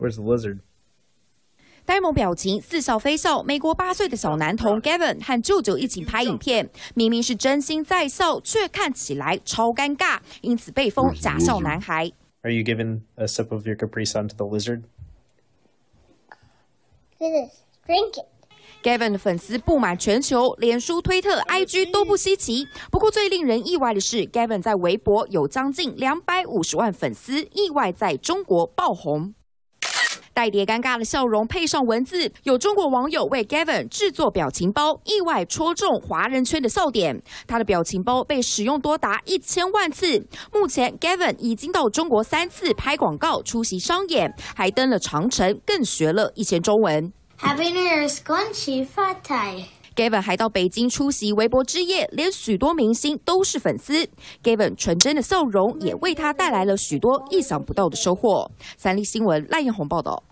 Where's the lizard? 呆萌表情似笑非笑。美国八岁的小男童 Gavin 和舅舅一起拍影片，明明是真心在笑，却看起来超尴尬，因此被封“假笑男孩”。Are you giving a sip of your Capri Sun to the lizard? Gavin 的粉丝布满全球，脸书、推特、IG 都不稀奇。不过最令人意外的是，Gavin 在微博有将近两百五十万粉丝，意外在中国爆红。带叠尴尬的笑容配上文字，有中国网友为 Gavin 制作表情包，意外戳中华人圈的笑点。他的表情包被使用多达一千万次。目前 Gavin 已经到中国三次拍广告、出席商演，还登了长城，更学了一些中文。Happy New Year，恭喜发财！Gavin 还到北京出席微博之夜，连许多明星都是粉丝。Gavin 纯真的笑容也为他带来了许多意想不到的收获。三立新闻赖彦宏报道。